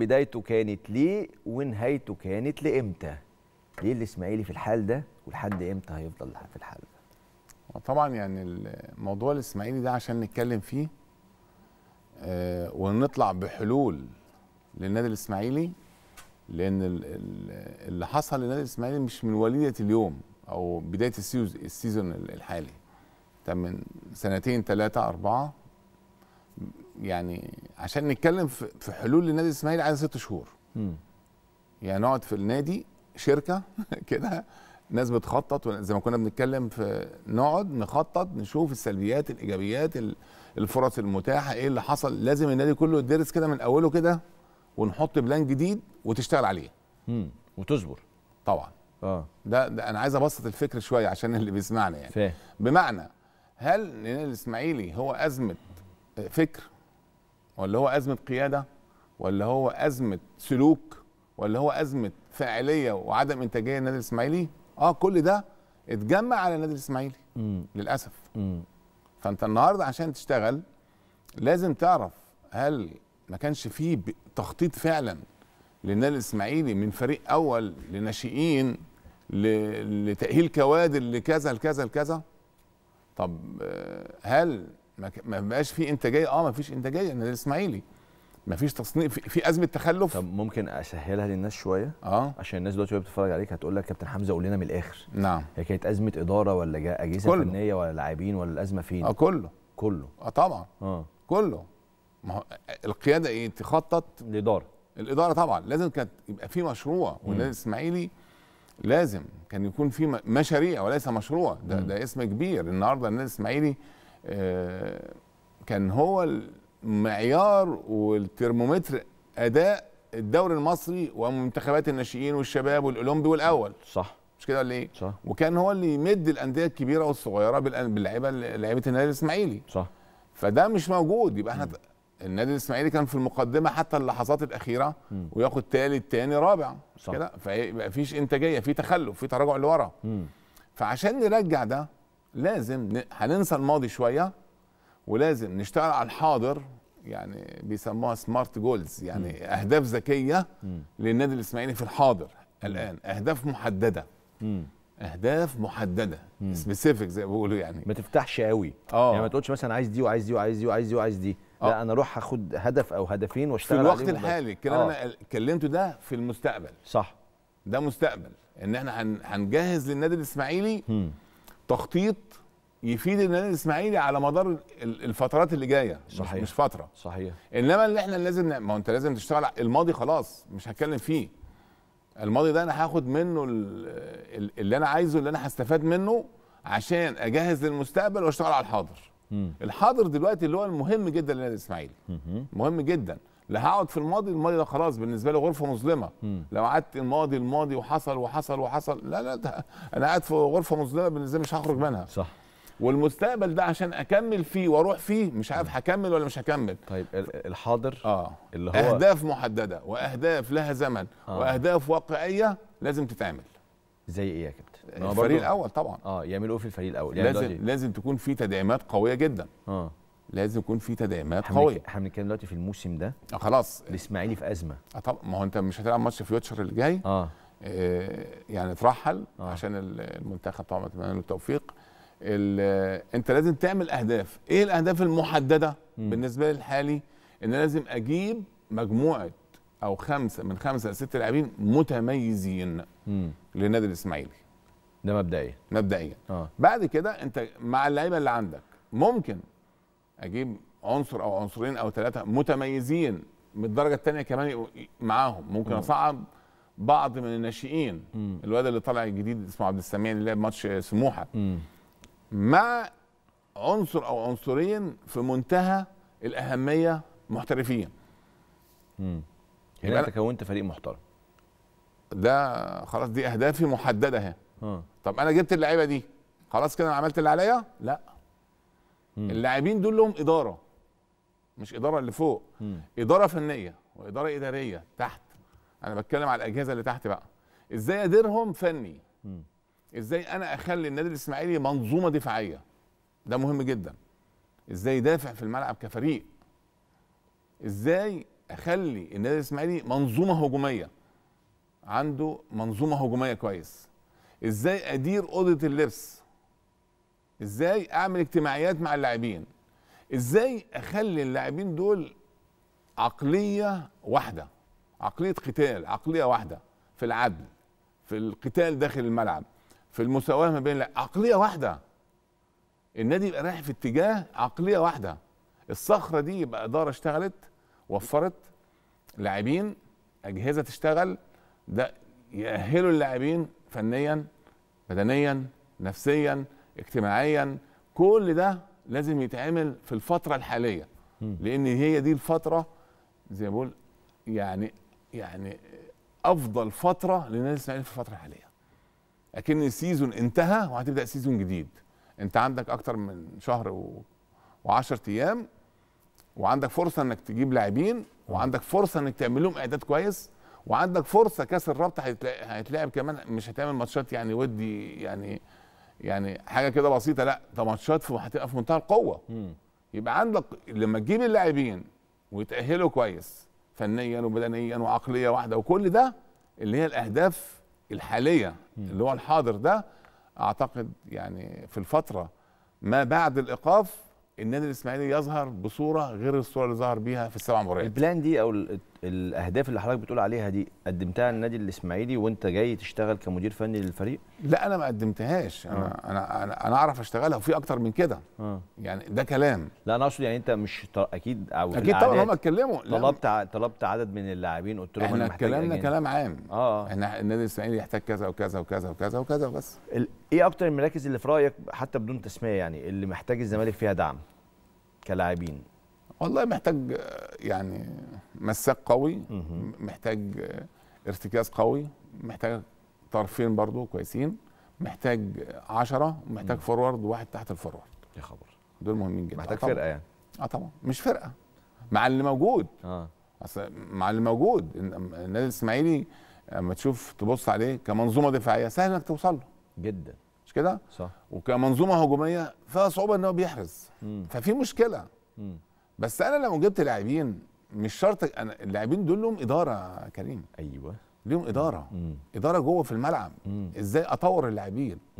بدايته كانت ليه ونهايته كانت لامتى ليه الاسماعيلي في الحال ده ولحد امتى هيفضل في الحال ده طبعا يعني الموضوع الاسماعيلي ده عشان نتكلم فيه آه، ونطلع بحلول للنادي الاسماعيلي لان اللي حصل للنادي الاسماعيلي مش من وليده اليوم او بدايه السيزون الحالي ده من سنتين ثلاثه اربعه يعني عشان نتكلم في حلول لنادي الاسماعيلي عايز ست شهور م. يعني نقعد في النادي شركه كده ناس بتخطط زي ما كنا بنتكلم في نقعد نخطط نشوف السلبيات الايجابيات الفرص المتاحه ايه اللي حصل لازم النادي كله يدرس كده من اوله كده ونحط بلان جديد وتشتغل عليه امم وتصبر طبعا اه ده, ده انا عايز ابسط الفكر شويه عشان اللي بيسمعنا يعني فيه. بمعنى هل النادي الاسماعيلي هو ازمه آه، فكر ولا هو ازمه قياده ولا هو ازمه سلوك ولا هو ازمه فاعليه وعدم انتاجيه النادي الاسماعيلي اه كل ده اتجمع على النادي الاسماعيلي للاسف مم. فانت النهارده عشان تشتغل لازم تعرف هل ما كانش فيه تخطيط فعلا للنادي الاسماعيلي من فريق اول لناشئين لتاهيل كوادر لكذا لكذا لكذا طب آه، هل ما بقاش في انتاجيه اه ما فيش انتاجيه انا الاسماعيلي ما فيش تصنيف في ازمه تخلف طب ممكن اسهلها للناس شويه اه عشان الناس دلوقتي وهي بتتفرج عليك هتقول لك كابتن حمزه قول لنا من الاخر نعم هي كانت ازمه اداره ولا اجهزه كله. فنيه ولا لاعبين ولا الازمه فين اه كله كله اه طبعا اه كله ما هو القياده ايه تخطط الاداره الاداره طبعا لازم كانت يبقى في مشروع والنادي الاسماعيلي لازم كان يكون في مشاريع وليس مشروع ده, ده اسم كبير النهارده النادي الاسماعيلي آه، كان هو المعيار والترمومتر اداء الدوري المصري ومنتخبات الناشئين والشباب والاولمبي والاول صح مش كده ولا ايه؟ صح وكان هو اللي يمد الانديه الكبيره والصغيره باللعيبه لعيبه النادي الاسماعيلي صح فده مش موجود يبقى احنا النادي الاسماعيلي كان في المقدمه حتى اللحظات الاخيره وياخد ثالث ثاني رابع صح كده فيبقى فيش انتاجيه في تخلف في تراجع لورا فعشان نرجع ده لازم هننسى الماضي شويه ولازم نشتغل على الحاضر يعني بيسموها سمارت جولز يعني م. اهداف ذكيه للنادي الاسماعيلي في الحاضر الان اهداف محدده م. اهداف محدده سبيسيفيك زي ما بيقولوا يعني ما تفتحش قوي آه. يعني ما تقولش مثلا عايز دي وعايز دي وعايز دي وعايز دي وعايز دي لا آه. انا اروح اخد هدف او هدفين واشتغل في الوقت الحالي الكلام آه. انا كلمته ده في المستقبل صح ده مستقبل ان احنا هنجهز للنادي الاسماعيلي تخطيط يفيد النادي الاسماعيلي على مدار الفترات اللي جايه صحيح مش فتره صحيح انما اللي احنا لازم ما انت لازم تشتغل الماضي خلاص مش هتكلم فيه الماضي ده انا هاخد منه اللي انا عايزه اللي انا هستفاد منه عشان اجهز للمستقبل واشتغل على الحاضر م. الحاضر دلوقتي اللي هو المهم جدا للنادي الاسماعيلي مهم جدا لا هقعد في الماضي الماضي ده خلاص بالنسبه لي غرفه مظلمه لو قعدت الماضي الماضي وحصل وحصل وحصل لا لا ده انا قاعد في غرفه مظلمه بالنسبه لي مش هخرج منها صح والمستقبل ده عشان اكمل فيه واروح فيه مش عارف هكمل ولا مش هكمل طيب الحاضر اه اللي هو اهداف محدده واهداف لها زمن آه. واهداف واقعيه لازم تتعمل زي ايه يا كابتن الفريق الاول طبعا اه يعملوا ايه في الفريق الاول يعني لازم لازم تكون في تدعيمات قويه جدا اه لازم يكون في تدعيمات قويه احنا بنتكلم دلوقتي في الموسم ده آه خلاص الاسماعيلي في ازمه اه طبعا ما هو انت مش هتلعب ماتش فيوتشر اللي جاي اه, آه، يعني ترحل آه. عشان المنتخب طبعا اتمنى له التوفيق انت لازم تعمل اهداف ايه الاهداف المحدده م. بالنسبه لي الحالي ان لازم اجيب مجموعه او خمسه من خمسه لست لاعبين متميزين للنادي الاسماعيلي ده مبدئيا مبدئيا آه. بعد كده انت مع اللعيبه اللي عندك ممكن اجيب عنصر او عنصرين او ثلاثه متميزين من الدرجه الثانيه كمان معاهم ممكن اصعب بعض من الناشئين الواد اللي طالع الجديد اسمه عبد السميع اللي لعب ماتش سموحه مع عنصر او عنصرين في منتهى الاهميه محترفين هنا يبقى انت كونت فريق محترم ده خلاص دي اهدافي محدده اهي طب انا جبت اللعيبه دي خلاص كده انا عملت اللي عليا لا اللاعبين دول لهم اداره مش اداره اللي فوق م. اداره فنيه واداره اداريه تحت انا بتكلم على الاجهزه اللي تحت بقى ازاي اديرهم فني م. ازاي انا اخلي النادي الاسماعيلي منظومه دفاعيه ده مهم جدا ازاي يدافع في الملعب كفريق ازاي اخلي النادي الاسماعيلي منظومه هجوميه عنده منظومه هجوميه كويس ازاي ادير اوضه اللبس ازاي اعمل اجتماعيات مع اللاعبين ازاي اخلي اللاعبين دول عقليه واحده عقليه قتال عقليه واحده في العدل في القتال داخل الملعب في المساواه ما بين عقليه واحده النادي يبقى رايح في اتجاه عقليه واحده الصخره دي يبقى اداره اشتغلت وفرت لاعبين اجهزه تشتغل ده يأهلوا اللاعبين فنيا بدنيا نفسيا اجتماعيا كل ده لازم يتعمل في الفتره الحاليه لان هي دي الفتره زي ما بقول يعني يعني افضل فتره للناس الاسماعيلي في الفتره الحاليه اكن السيزون انتهى وهتبدا سيزون جديد انت عندك اكتر من شهر و... و10 ايام وعندك فرصه انك تجيب لاعبين وعندك فرصه انك تعمل لهم اعداد كويس وعندك فرصه كاس الرابطه هيتلعب كمان مش هتعمل ماتشات يعني ودي يعني يعني حاجه كده بسيطه لا ده ماتشات في هتبقى في منتهى القوه مم. يبقى عندك لما تجيب اللاعبين ويتاهلوا كويس فنيا وبدنيا وعقليه واحده وكل ده اللي هي الاهداف الحاليه مم. اللي هو الحاضر ده اعتقد يعني في الفتره ما بعد الايقاف النادي الاسماعيلي يظهر بصوره غير الصوره اللي ظهر بيها في السبع مباريات البلان دي او الاهداف اللي حضرتك بتقول عليها دي قدمتها للنادي الاسماعيلي وانت جاي تشتغل كمدير فني للفريق لا انا ما قدمتهاش آه. انا انا انا, اعرف اشتغلها وفي اكتر من كده آه. يعني ده كلام لا انا اقصد يعني انت مش طر... اكيد او اكيد طبعا هم اتكلموا طلبت ع... طلبت عدد من اللاعبين قلت لهم احنا اتكلمنا كلام عام اه احنا النادي الاسماعيلي يحتاج كذا وكذا وكذا وكذا وكذا وبس ال... ايه اكتر المراكز اللي في رايك حتى بدون تسميه يعني اللي محتاج الزمالك فيها دعم كلاعبين والله محتاج يعني مساك قوي محتاج ارتكاز قوي محتاج طرفين برضو كويسين محتاج عشرة محتاج فورورد واحد تحت الفورورد يا خبر دول مهمين جدا محتاج آه، فرقه يعني اه طبعا مش فرقه مع اللي موجود اه اصل مع اللي موجود النادي الاسماعيلي اما تشوف تبص عليه كمنظومه دفاعيه سهل انك توصل له جدا مش كده؟ صح وكمنظومه هجوميه فيها صعوبه ان هو بيحرز مم. ففي مشكله مم. بس انا لو جبت لاعبين مش شرط انا اللاعبين دول لهم اداره يا كريم ايوه لهم اداره مم. اداره جوه في الملعب مم. ازاي اطور اللاعبين